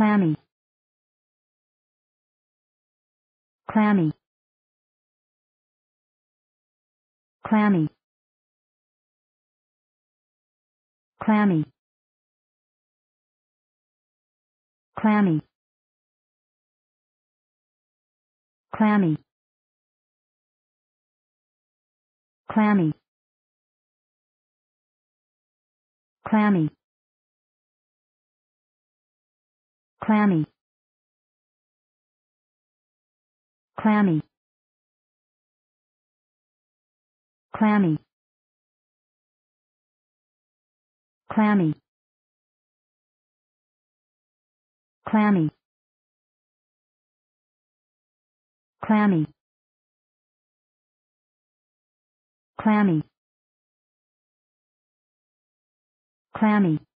clammy clammy clammy clammy clammy clammy clammy clammy clammy clammy clammy clammy clammy clammy clammy clammy